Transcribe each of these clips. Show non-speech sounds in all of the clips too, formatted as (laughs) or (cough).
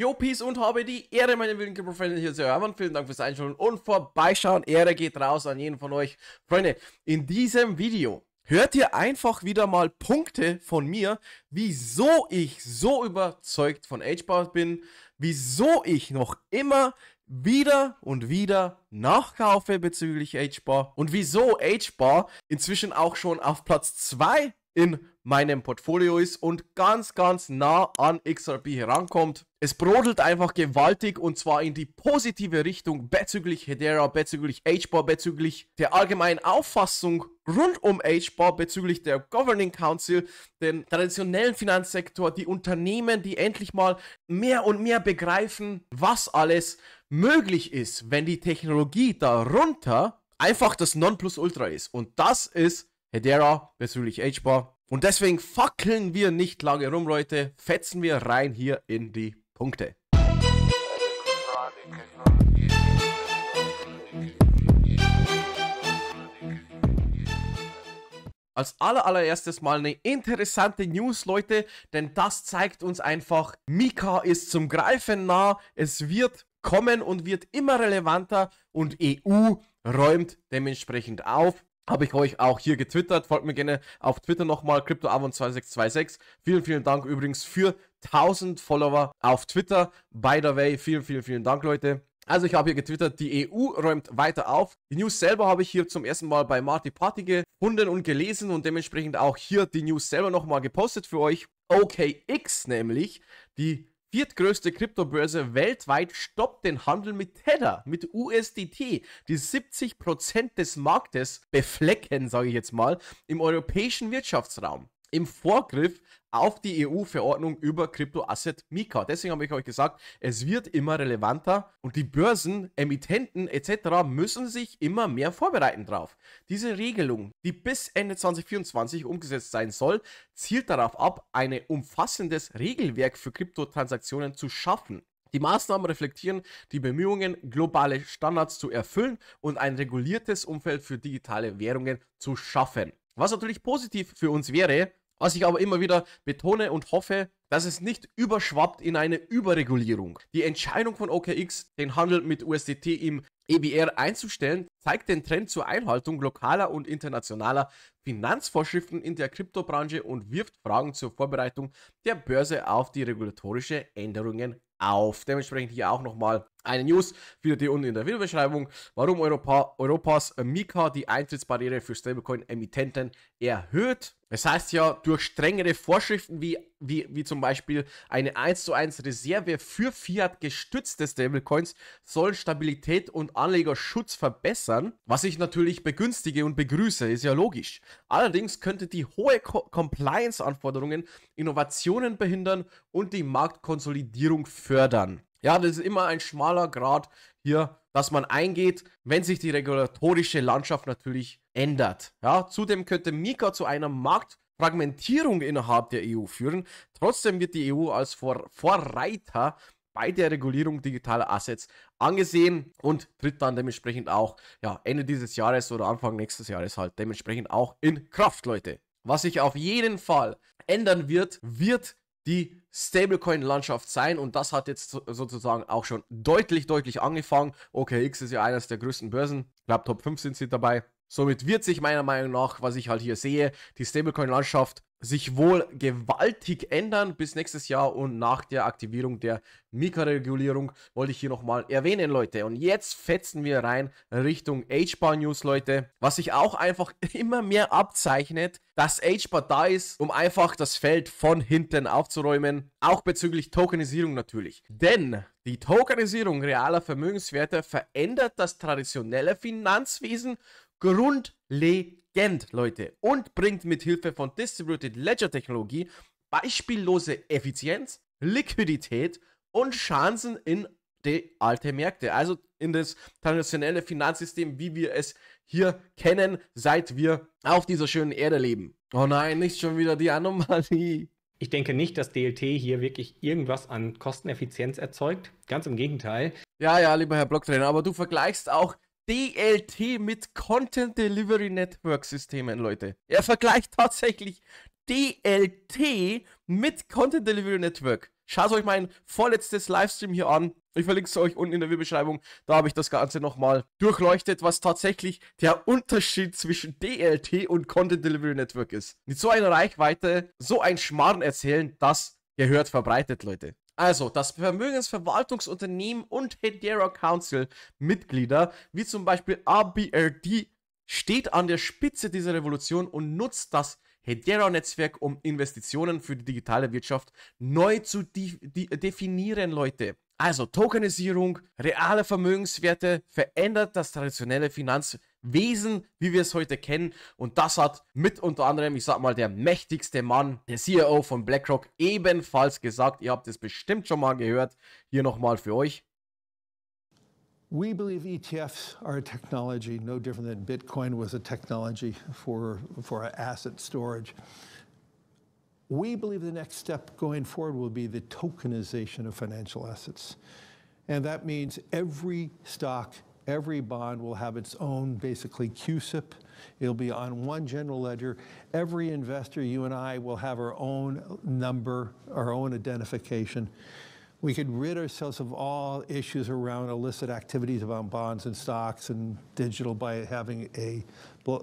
Jo, Peace und habe die Ehre, meine wilden Kipper-Freunde hier zu hören. Vielen Dank fürs Einschauen und Vorbeischauen. Ehre geht raus an jeden von euch. Freunde, in diesem Video hört ihr einfach wieder mal Punkte von mir, wieso ich so überzeugt von HBound bin, wieso ich noch immer wieder und wieder nachkaufe bezüglich HBar und wieso HBar inzwischen auch schon auf Platz 2 in meinem Portfolio ist und ganz, ganz nah an XRP herankommt. Es brodelt einfach gewaltig und zwar in die positive Richtung bezüglich Hedera, bezüglich HBAR, bezüglich der allgemeinen Auffassung rund um HBAR, bezüglich der Governing Council, den traditionellen Finanzsektor, die Unternehmen, die endlich mal mehr und mehr begreifen, was alles möglich ist, wenn die Technologie darunter einfach das Nonplusultra ist. Und das ist Hedera bezüglich HBAR und deswegen fackeln wir nicht lange rum, Leute. Fetzen wir rein hier in die Punkte. als allererstes mal eine interessante News, Leute, denn das zeigt uns einfach, Mika ist zum Greifen nah, es wird kommen und wird immer relevanter und EU räumt dementsprechend auf habe ich euch auch hier getwittert. Folgt mir gerne auf Twitter nochmal, CryptoAvon2626. Vielen, vielen Dank übrigens für 1000 Follower auf Twitter. By the way, vielen, vielen, vielen Dank, Leute. Also ich habe hier getwittert, die EU räumt weiter auf. Die News selber habe ich hier zum ersten Mal bei Marty Party gefunden und gelesen und dementsprechend auch hier die News selber nochmal gepostet für euch. OKX nämlich, die viertgrößte Kryptobörse weltweit stoppt den Handel mit Tether, mit USDT, die 70% des Marktes beflecken, sage ich jetzt mal, im europäischen Wirtschaftsraum im Vorgriff auf die EU-Verordnung über Kryptoasset Mika. Deswegen habe ich euch gesagt, es wird immer relevanter und die Börsen, Emittenten etc. müssen sich immer mehr vorbereiten drauf. Diese Regelung, die bis Ende 2024 umgesetzt sein soll, zielt darauf ab, ein umfassendes Regelwerk für Kryptotransaktionen zu schaffen. Die Maßnahmen reflektieren die Bemühungen, globale Standards zu erfüllen und ein reguliertes Umfeld für digitale Währungen zu schaffen. Was natürlich positiv für uns wäre, was ich aber immer wieder betone und hoffe, dass es nicht überschwappt in eine Überregulierung. Die Entscheidung von OKX, den Handel mit USDT im EBR einzustellen, zeigt den Trend zur Einhaltung lokaler und internationaler Finanzvorschriften in der Kryptobranche und wirft Fragen zur Vorbereitung der Börse auf die regulatorische Änderungen auf. Dementsprechend hier auch nochmal eine News findet ihr unten in der Videobeschreibung, warum Europa, Europas äh, Mika die Eintrittsbarriere für Stablecoin-Emittenten erhöht. Es heißt ja, durch strengere Vorschriften wie, wie, wie zum Beispiel eine 1 zu 1 Reserve für Fiat gestützte Stablecoins sollen Stabilität und Anlegerschutz verbessern, was ich natürlich begünstige und begrüße, ist ja logisch. Allerdings könnte die hohe Co Compliance-Anforderungen Innovationen behindern und die Marktkonsolidierung fördern. Ja, das ist immer ein schmaler Grad hier, dass man eingeht, wenn sich die regulatorische Landschaft natürlich ändert. Ja, zudem könnte Mika zu einer Marktfragmentierung innerhalb der EU führen. Trotzdem wird die EU als Vor Vorreiter bei der Regulierung digitaler Assets angesehen und tritt dann dementsprechend auch ja, Ende dieses Jahres oder Anfang nächstes Jahres halt dementsprechend auch in Kraft, Leute. Was sich auf jeden Fall ändern wird, wird die Stablecoin-Landschaft sein und das hat jetzt sozusagen auch schon deutlich, deutlich angefangen. OKX ist ja eines der größten Börsen, ich glaube Top 5 sind sie dabei Somit wird sich meiner Meinung nach, was ich halt hier sehe, die Stablecoin-Landschaft sich wohl gewaltig ändern bis nächstes Jahr und nach der Aktivierung der Mika-Regulierung wollte ich hier nochmal erwähnen, Leute. Und jetzt fetzen wir rein Richtung HBAR News, Leute. Was sich auch einfach (laughs) immer mehr abzeichnet, dass HBAR da ist, um einfach das Feld von hinten aufzuräumen. Auch bezüglich Tokenisierung natürlich. Denn die Tokenisierung realer Vermögenswerte verändert das traditionelle Finanzwesen grundlegend, Leute, und bringt mit Hilfe von Distributed Ledger Technologie beispiellose Effizienz, Liquidität und Chancen in die alte Märkte, also in das traditionelle Finanzsystem, wie wir es hier kennen, seit wir auf dieser schönen Erde leben. Oh nein, nicht schon wieder die Anomalie. Ich denke nicht, dass DLT hier wirklich irgendwas an Kosteneffizienz erzeugt. Ganz im Gegenteil. Ja, ja, lieber Herr Blocktrainer, aber du vergleichst auch DLT mit Content Delivery Network Systemen, Leute. Er vergleicht tatsächlich DLT mit Content Delivery Network. Schaut euch mein vorletztes Livestream hier an. Ich verlinke es euch unten in der Videobeschreibung. Da habe ich das Ganze nochmal durchleuchtet, was tatsächlich der Unterschied zwischen DLT und Content Delivery Network ist. Mit so einer Reichweite, so ein Schmarrn erzählen, das gehört verbreitet, Leute. Also, das Vermögensverwaltungsunternehmen und Hedera Council Mitglieder, wie zum Beispiel ABRD, steht an der Spitze dieser Revolution und nutzt das Hedera-Netzwerk, um Investitionen für die digitale Wirtschaft neu zu definieren, Leute. Also Tokenisierung, reale Vermögenswerte verändert das traditionelle Finanz Wesen, wie wir es heute kennen. Und das hat mit unter anderem, ich sag mal, der mächtigste Mann, der CEO von BlackRock, ebenfalls gesagt. Ihr habt es bestimmt schon mal gehört. Hier nochmal für euch. We believe ETFs are a technology no different than Bitcoin was a technology for, for asset storage. We believe the next step going forward will be the tokenization of financial assets. And that means every stock Every bond will have its own basically QSIP. It'll be on one general ledger. Every investor, you and I, will have our own number, our own identification. We could rid ourselves of all issues around illicit activities around bonds and stocks and digital by having a,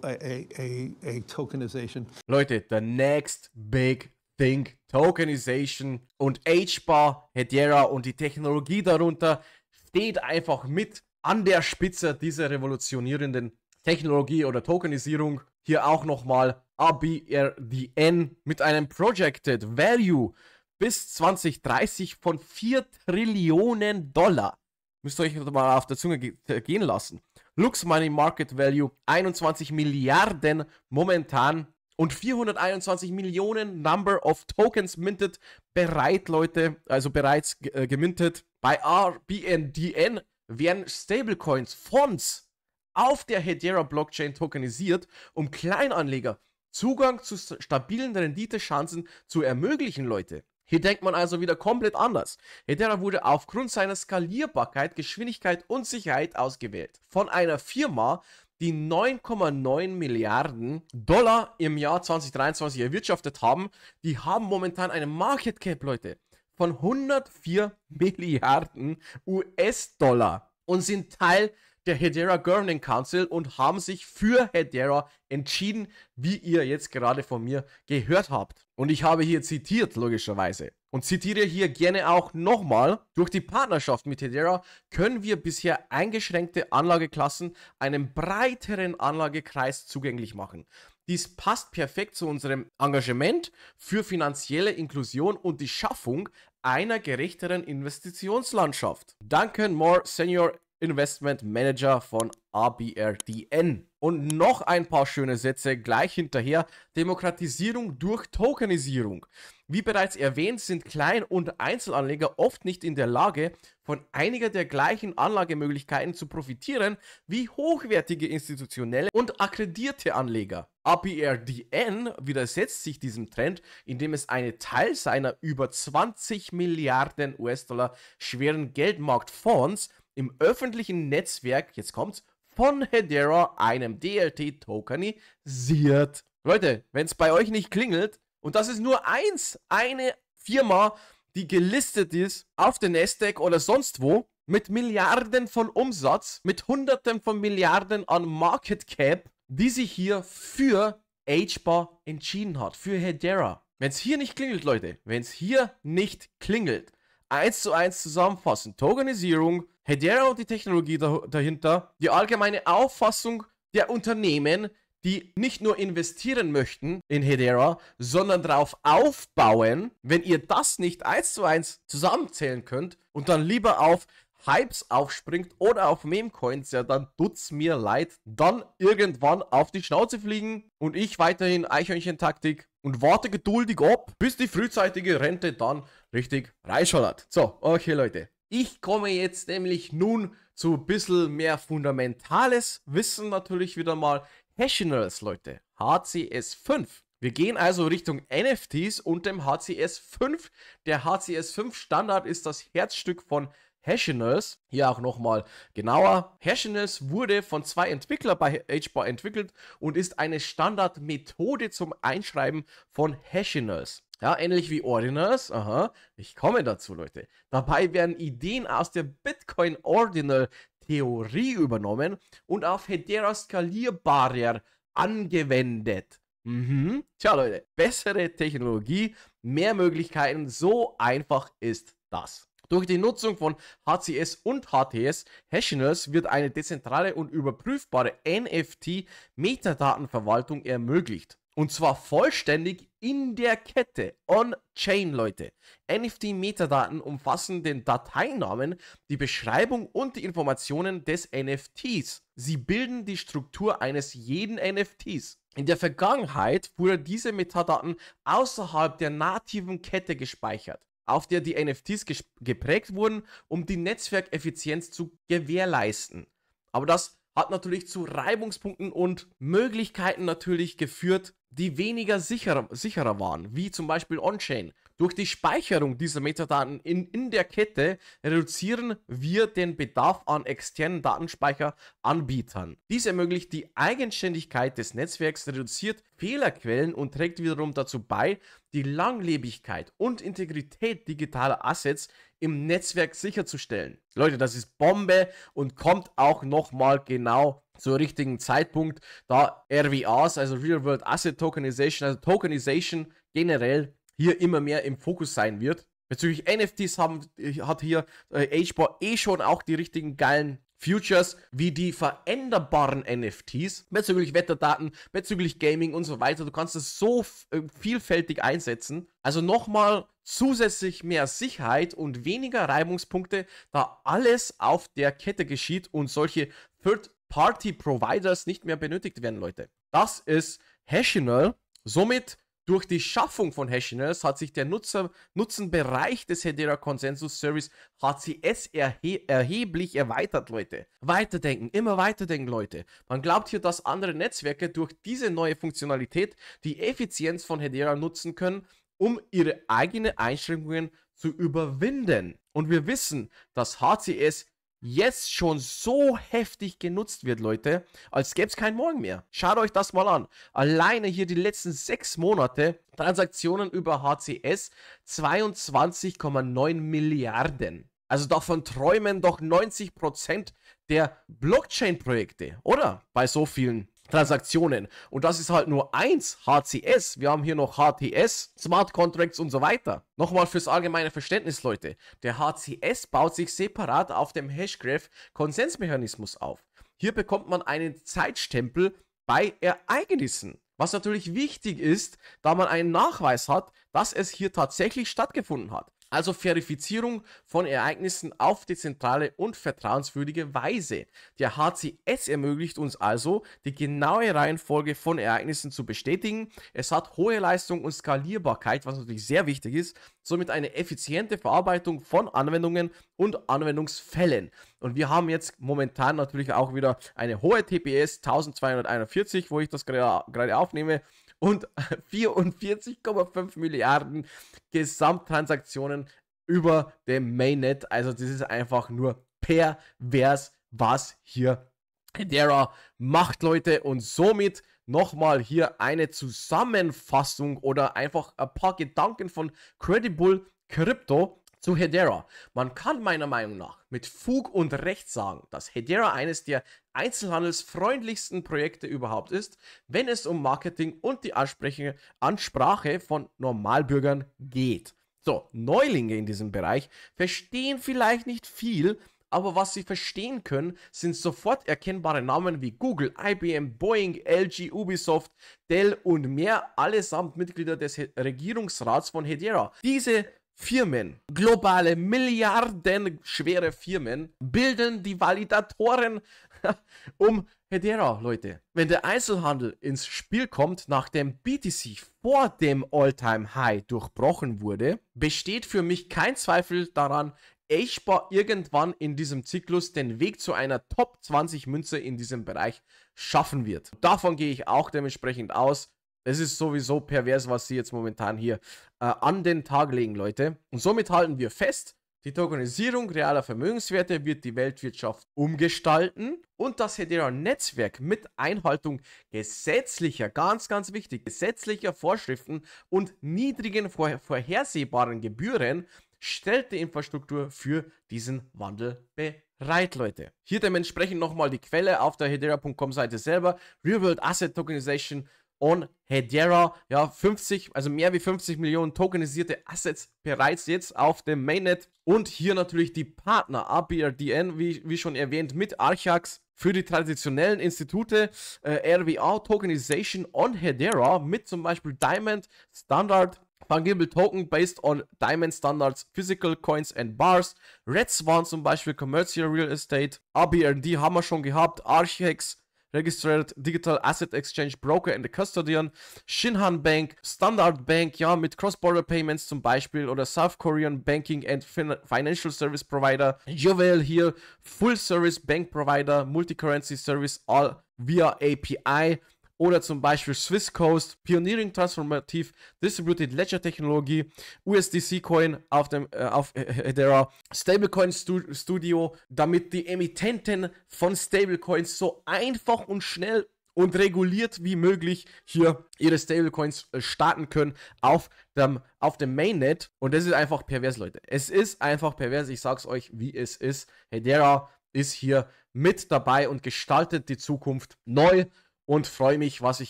a, a, a tokenization. Leute, the next big thing, Tokenization und HBAR, Hedera und die Technologie darunter steht einfach mit an der Spitze dieser revolutionierenden Technologie oder Tokenisierung hier auch nochmal ABRDN mit einem Projected Value bis 2030 von 4 Trillionen Dollar. Müsst ihr euch mal auf der Zunge äh, gehen lassen. Lux Money Market Value 21 Milliarden momentan und 421 Millionen Number of Tokens minted bereit, Leute, also bereits äh, gemintet. Bei RBNDN werden Stablecoins, Fonds auf der Hedera Blockchain tokenisiert, um Kleinanleger Zugang zu stabilen Renditechancen zu ermöglichen, Leute. Hier denkt man also wieder komplett anders. Hedera wurde aufgrund seiner Skalierbarkeit, Geschwindigkeit und Sicherheit ausgewählt. Von einer Firma, die 9,9 Milliarden Dollar im Jahr 2023 erwirtschaftet haben, die haben momentan eine Market Cap, Leute, von 104 Milliarden US-Dollar und sind Teil der Hedera Governing Council und haben sich für Hedera entschieden, wie ihr jetzt gerade von mir gehört habt. Und ich habe hier zitiert, logischerweise. Und zitiere hier gerne auch nochmal, durch die Partnerschaft mit Hedera können wir bisher eingeschränkte Anlageklassen einem breiteren Anlagekreis zugänglich machen. Dies passt perfekt zu unserem Engagement für finanzielle Inklusion und die Schaffung einer gerechteren Investitionslandschaft. Duncan Moore Senior Investment Manager von ABRDN. Und noch ein paar schöne Sätze gleich hinterher. Demokratisierung durch Tokenisierung. Wie bereits erwähnt, sind Klein- und Einzelanleger oft nicht in der Lage, von einiger der gleichen Anlagemöglichkeiten zu profitieren wie hochwertige institutionelle und akkreditierte Anleger. ABRDN widersetzt sich diesem Trend, indem es einen Teil seiner über 20 Milliarden US-Dollar schweren Geldmarktfonds im öffentlichen Netzwerk, jetzt kommt's, von Hedera, einem DLT-Tokenisiert. Leute, wenn es bei euch nicht klingelt, und das ist nur eins, eine Firma, die gelistet ist auf den Nasdaq oder sonst wo, mit Milliarden von Umsatz, mit Hunderten von Milliarden an Market Cap, die sich hier für HBAR entschieden hat, für Hedera. Wenn es hier nicht klingelt, Leute, wenn es hier nicht klingelt, eins zu eins zusammenfassen. Tokenisierung, Hedera und die Technologie dahinter, die allgemeine Auffassung der Unternehmen, die nicht nur investieren möchten in Hedera, sondern darauf aufbauen, wenn ihr das nicht eins zu eins zusammenzählen könnt und dann lieber auf Hypes aufspringt oder auf Memecoins, ja, dann tut's mir leid, dann irgendwann auf die Schnauze fliegen und ich weiterhin Eichhörnchen-Taktik und warte geduldig ab, bis die frühzeitige Rente dann richtig reinschallert. So, okay, Leute. Ich komme jetzt nämlich nun zu ein bisschen mehr fundamentales Wissen natürlich wieder mal. Hashionals, Leute. HCS5. Wir gehen also Richtung NFTs und dem HCS5. Der HCS5 Standard ist das Herzstück von Hashiness, Hier auch nochmal genauer. Hashiness wurde von zwei Entwicklern bei HBAR entwickelt und ist eine Standardmethode zum Einschreiben von Hashiness. Ja, ähnlich wie Ordinals. Aha, ich komme dazu, Leute. Dabei werden Ideen aus der Bitcoin Ordinal Theorie übernommen und auf Hedera skalierbarer angewendet. Mhm. Tja, Leute, bessere Technologie, mehr Möglichkeiten, so einfach ist das. Durch die Nutzung von HCS und HTS Hashinals wird eine dezentrale und überprüfbare NFT-Metadatenverwaltung ermöglicht. Und zwar vollständig in der Kette, on-chain, Leute. NFT-Metadaten umfassen den Dateinamen, die Beschreibung und die Informationen des NFTs. Sie bilden die Struktur eines jeden NFTs. In der Vergangenheit wurden diese Metadaten außerhalb der nativen Kette gespeichert auf der die NFTs geprägt wurden, um die Netzwerkeffizienz zu gewährleisten. Aber das hat natürlich zu Reibungspunkten und Möglichkeiten natürlich geführt, die weniger sicherer, sicherer waren, wie zum Beispiel On-Chain. Durch die Speicherung dieser Metadaten in, in der Kette reduzieren wir den Bedarf an externen Datenspeicheranbietern. Dies ermöglicht die Eigenständigkeit des Netzwerks, reduziert Fehlerquellen und trägt wiederum dazu bei, die Langlebigkeit und Integrität digitaler Assets im Netzwerk sicherzustellen. Leute, das ist Bombe und kommt auch nochmal genau zur richtigen Zeitpunkt, da RWAs, also Real World Asset Tokenization, also Tokenization generell hier immer mehr im Fokus sein wird. Bezüglich NFTs haben, äh, hat hier äh, HBOR eh schon auch die richtigen geilen Futures wie die veränderbaren NFTs bezüglich Wetterdaten, bezüglich Gaming und so weiter. Du kannst es so äh, vielfältig einsetzen. Also nochmal zusätzlich mehr Sicherheit und weniger Reibungspunkte, da alles auf der Kette geschieht und solche Third-Party-Providers nicht mehr benötigt werden, Leute. Das ist Hashinal. Somit durch die Schaffung von Hashiness hat sich der Nutzer, Nutzenbereich des Hedera Consensus Service HCS erhe erheblich erweitert, Leute. Weiterdenken, immer weiterdenken, Leute. Man glaubt hier, dass andere Netzwerke durch diese neue Funktionalität die Effizienz von Hedera nutzen können, um ihre eigenen Einschränkungen zu überwinden. Und wir wissen, dass HCS jetzt schon so heftig genutzt wird, Leute, als gäbe es keinen Morgen mehr. Schaut euch das mal an. Alleine hier die letzten sechs Monate Transaktionen über HCS 22,9 Milliarden. Also davon träumen doch 90% der Blockchain-Projekte, oder? Bei so vielen Transaktionen. Und das ist halt nur eins, HCS. Wir haben hier noch HTS, Smart Contracts und so weiter. Nochmal fürs allgemeine Verständnis, Leute. Der HCS baut sich separat auf dem Hashgraph Konsensmechanismus auf. Hier bekommt man einen Zeitstempel bei Ereignissen. Was natürlich wichtig ist, da man einen Nachweis hat, dass es hier tatsächlich stattgefunden hat. Also Verifizierung von Ereignissen auf dezentrale und vertrauenswürdige Weise. Der HCS ermöglicht uns also, die genaue Reihenfolge von Ereignissen zu bestätigen. Es hat hohe Leistung und Skalierbarkeit, was natürlich sehr wichtig ist, somit eine effiziente Verarbeitung von Anwendungen und Anwendungsfällen. Und wir haben jetzt momentan natürlich auch wieder eine hohe TPS 1241, wo ich das gerade aufnehme und 44,5 (laughs) Milliarden Gesamttransaktionen über dem Mainnet. Also das ist einfach nur pervers, was hier Hedera macht, Leute. Und somit nochmal hier eine Zusammenfassung oder einfach ein paar Gedanken von Credible Crypto zu Hedera. Man kann meiner Meinung nach mit Fug und Recht sagen, dass Hedera eines der einzelhandelsfreundlichsten Projekte überhaupt ist, wenn es um Marketing und die Ansprache von Normalbürgern geht. So, Neulinge in diesem Bereich verstehen vielleicht nicht viel, aber was sie verstehen können, sind sofort erkennbare Namen wie Google, IBM, Boeing, LG, Ubisoft, Dell und mehr, allesamt Mitglieder des Regierungsrats von Hedera. Diese Firmen, globale, milliardenschwere Firmen bilden die Validatoren (laughs) um Hedera, Leute. Wenn der Einzelhandel ins Spiel kommt, nachdem BTC vor dem All-Time-High durchbrochen wurde, besteht für mich kein Zweifel daran, Ashbar irgendwann in diesem Zyklus den Weg zu einer Top 20 Münze in diesem Bereich schaffen wird. Davon gehe ich auch dementsprechend aus. Es ist sowieso pervers, was sie jetzt momentan hier äh, an den Tag legen, Leute. Und somit halten wir fest, die Tokenisierung realer Vermögenswerte wird die Weltwirtschaft umgestalten und das Hedera-Netzwerk mit Einhaltung gesetzlicher, ganz, ganz wichtig, gesetzlicher Vorschriften und niedrigen vor vorhersehbaren Gebühren stellt die Infrastruktur für diesen Wandel bereit, Leute. Hier dementsprechend nochmal die Quelle auf der hedera.com Seite selber. Real World Asset Tokenization on Hedera, ja, 50, also mehr wie 50 Millionen tokenisierte Assets bereits jetzt auf dem Mainnet und hier natürlich die Partner ABRDN, wie, wie schon erwähnt, mit Archax für die traditionellen Institute, äh, RWA Tokenization on Hedera mit zum Beispiel Diamond Standard, Fungible Token based on Diamond Standards, Physical Coins and Bars, Red Swan zum Beispiel, Commercial Real Estate, ABRD haben wir schon gehabt, Archhex, Registered Digital Asset Exchange Broker and the Custodian, Shinhan Bank, Standard Bank, ja, mit Cross-Border Payments zum Beispiel oder South Korean Banking and fin Financial Service Provider, Jovel hier, Full Service Bank Provider, Multicurrency Service, all via API, oder zum Beispiel Swiss Coast, Pioneering Transformativ, Distributed Ledger Technologie, USDC Coin auf dem äh, auf Hedera, äh, äh, Stablecoin Stu Studio, damit die Emittenten von Stablecoins so einfach und schnell und reguliert wie möglich hier ihre Stablecoins äh, starten können auf dem, auf dem Mainnet. Und das ist einfach pervers, Leute. Es ist einfach pervers. Ich sag's euch, wie es ist. Hedera ist hier mit dabei und gestaltet die Zukunft neu und freue mich, was ich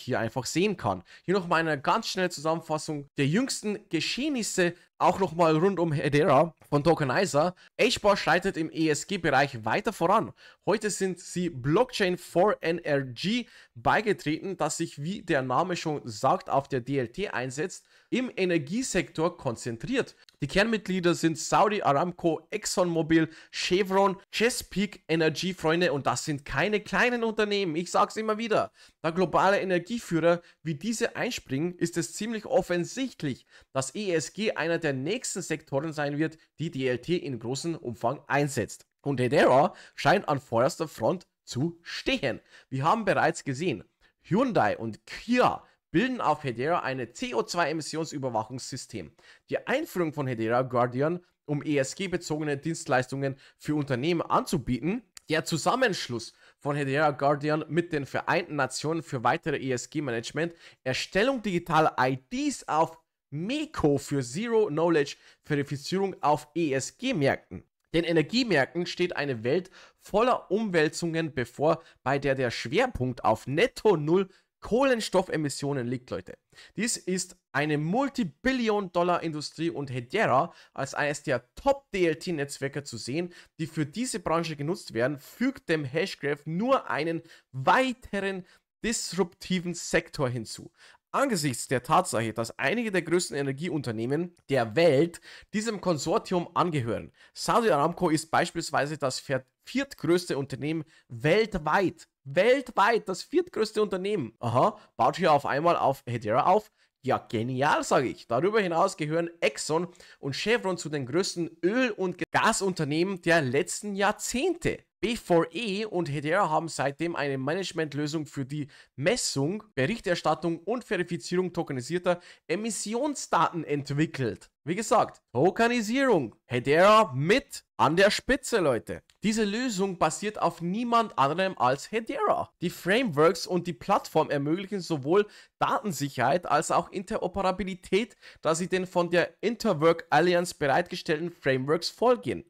hier einfach sehen kann. Hier nochmal eine ganz schnelle Zusammenfassung der jüngsten Geschehnisse, auch nochmal rund um Hedera von Tokenizer. HBAR schreitet im ESG-Bereich weiter voran. Heute sind sie Blockchain 4NRG beigetreten, das sich, wie der Name schon sagt, auf der DLT einsetzt im Energiesektor konzentriert. Die Kernmitglieder sind Saudi Aramco, ExxonMobil, Chevron, Chesapeake Energy, Freunde, und das sind keine kleinen Unternehmen. Ich sag's immer wieder. Da globale Energieführer wie diese einspringen, ist es ziemlich offensichtlich, dass ESG einer der nächsten Sektoren sein wird, die DLT in großem Umfang einsetzt. Und Hedera scheint an vorderster Front zu stehen. Wir haben bereits gesehen, Hyundai und Kia bilden auf Hedera eine CO2-Emissionsüberwachungssystem. Die Einführung von Hedera Guardian, um ESG-bezogene Dienstleistungen für Unternehmen anzubieten, der Zusammenschluss von Hedera Guardian mit den Vereinten Nationen für weitere ESG-Management, Erstellung digitaler IDs auf MECO für Zero Knowledge Verifizierung auf ESG-Märkten. Den Energiemärkten steht eine Welt voller Umwälzungen bevor, bei der der Schwerpunkt auf Netto Null Kohlenstoffemissionen liegt, Leute. Dies ist eine Multibillion-Dollar-Industrie und Hedera als eines der Top-DLT-Netzwerke zu sehen, die für diese Branche genutzt werden, fügt dem Hashgraph nur einen weiteren disruptiven Sektor hinzu. Angesichts der Tatsache, dass einige der größten Energieunternehmen der Welt diesem Konsortium angehören. Saudi Aramco ist beispielsweise das viertgrößte Unternehmen weltweit. Weltweit das viertgrößte Unternehmen. Aha, baut hier auf einmal auf Hedera auf. Ja, genial, sage ich. Darüber hinaus gehören Exxon und Chevron zu den größten Öl- und Gasunternehmen der letzten Jahrzehnte. B4E und Hedera haben seitdem eine Managementlösung für die Messung, Berichterstattung und Verifizierung tokenisierter Emissionsdaten entwickelt. Wie gesagt, Tokenisierung. Hedera mit an der Spitze, Leute. Diese Lösung basiert auf niemand anderem als Hedera. Die Frameworks und die Plattform ermöglichen sowohl Datensicherheit als auch Interoperabilität, da sie den von der Interwork Alliance bereitgestellten Frameworks folgen.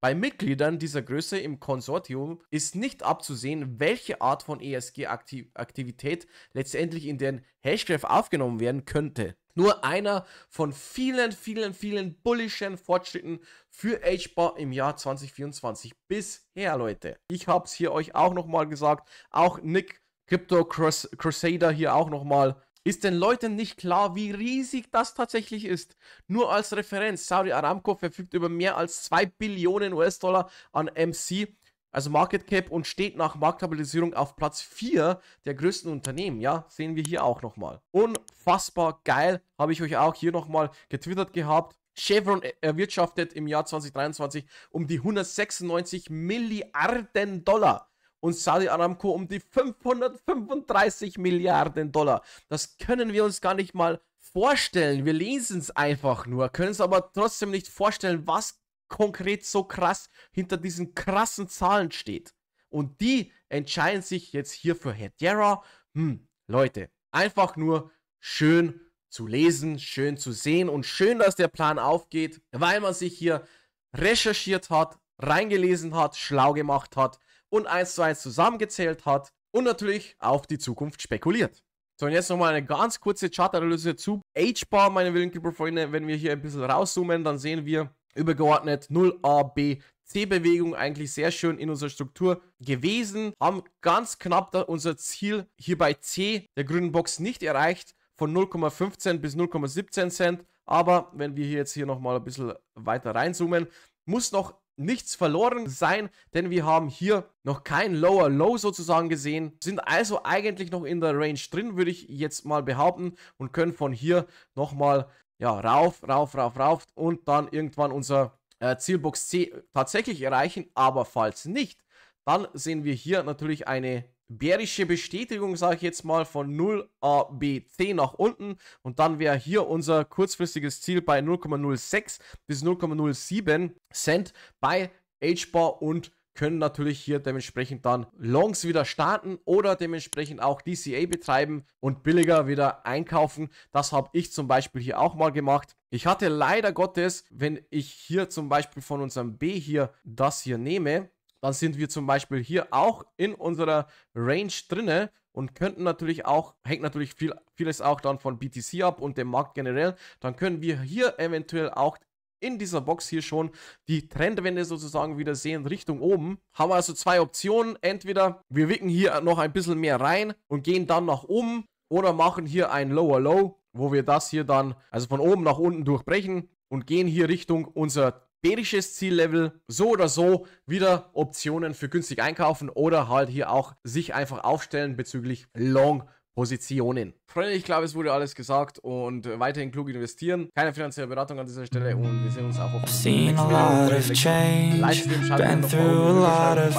Bei Mitgliedern dieser Größe im Konsortium ist nicht abzusehen, welche Art von ESG-Aktivität letztendlich in den Hashgraph aufgenommen werden könnte. Nur einer von vielen, vielen, vielen bullischen Fortschritten für HBAR im Jahr 2024 bisher, Leute. Ich habe es hier euch auch nochmal gesagt, auch Nick Crypto Crus Crusader hier auch nochmal ist den Leuten nicht klar, wie riesig das tatsächlich ist? Nur als Referenz, Saudi Aramco verfügt über mehr als 2 Billionen US-Dollar an MC, also Market Cap, und steht nach Marktkapitalisierung auf Platz 4 der größten Unternehmen. Ja, sehen wir hier auch nochmal. Unfassbar geil, habe ich euch auch hier nochmal getwittert gehabt. Chevron erwirtschaftet im Jahr 2023 um die 196 Milliarden Dollar und Saudi Aramco um die 535 Milliarden Dollar. Das können wir uns gar nicht mal vorstellen. Wir lesen es einfach nur, können es aber trotzdem nicht vorstellen, was konkret so krass hinter diesen krassen Zahlen steht. Und die entscheiden sich jetzt hier für Hedera. Hm, Leute, einfach nur schön zu lesen, schön zu sehen und schön, dass der Plan aufgeht, weil man sich hier recherchiert hat, reingelesen hat, schlau gemacht hat und 1 zu 1 zusammengezählt hat und natürlich auf die Zukunft spekuliert. So, und jetzt nochmal eine ganz kurze Chartanalyse zu H-Bar, meine willen Willenkeeper-Freunde. Wenn wir hier ein bisschen rauszoomen, dann sehen wir übergeordnet 0 a B, C-Bewegung eigentlich sehr schön in unserer Struktur gewesen, haben ganz knapp unser Ziel hier bei C der grünen Box nicht erreicht, von 0,15 bis 0,17 Cent. Aber wenn wir hier jetzt hier nochmal ein bisschen weiter reinzoomen, muss noch nichts verloren sein, denn wir haben hier noch kein Lower Low sozusagen gesehen, sind also eigentlich noch in der Range drin, würde ich jetzt mal behaupten und können von hier nochmal ja, rauf, rauf, rauf, rauf und dann irgendwann unser äh, Zielbox C tatsächlich erreichen, aber falls nicht, dann sehen wir hier natürlich eine bärische Bestätigung, sage ich jetzt mal, von 0 ABC nach unten. Und dann wäre hier unser kurzfristiges Ziel bei 0,06 bis 0,07 Cent bei H-Bar und können natürlich hier dementsprechend dann Longs wieder starten oder dementsprechend auch DCA betreiben und billiger wieder einkaufen. Das habe ich zum Beispiel hier auch mal gemacht. Ich hatte leider Gottes, wenn ich hier zum Beispiel von unserem B hier das hier nehme, dann sind wir zum Beispiel hier auch in unserer Range drinne und könnten natürlich auch, hängt natürlich viel, vieles auch dann von BTC ab und dem Markt generell, dann können wir hier eventuell auch in dieser Box hier schon die Trendwende sozusagen wieder sehen Richtung oben. Haben wir also zwei Optionen. Entweder wir wicken hier noch ein bisschen mehr rein und gehen dann nach oben oder machen hier ein Lower Low, wo wir das hier dann also von oben nach unten durchbrechen und gehen hier Richtung unser Berisches Ziellevel so oder so wieder Optionen für günstig einkaufen oder halt hier auch sich einfach aufstellen bezüglich Long Positionen. Freunde, ich glaube, es wurde alles gesagt und äh, weiterhin klug investieren. Keine finanzielle Beratung an dieser Stelle und wir sehen uns auch auf dem nächsten Livestream. Schalten wir noch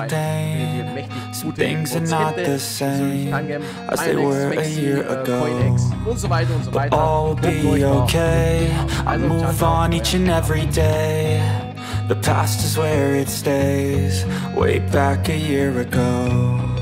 mächtig gute Prozente, persönlich Tangem, Einex, Maxi, äh, Coinex und so weiter und so weiter. Be okay. I also, move on each and every day. The past is where it stays. Way back a year ago.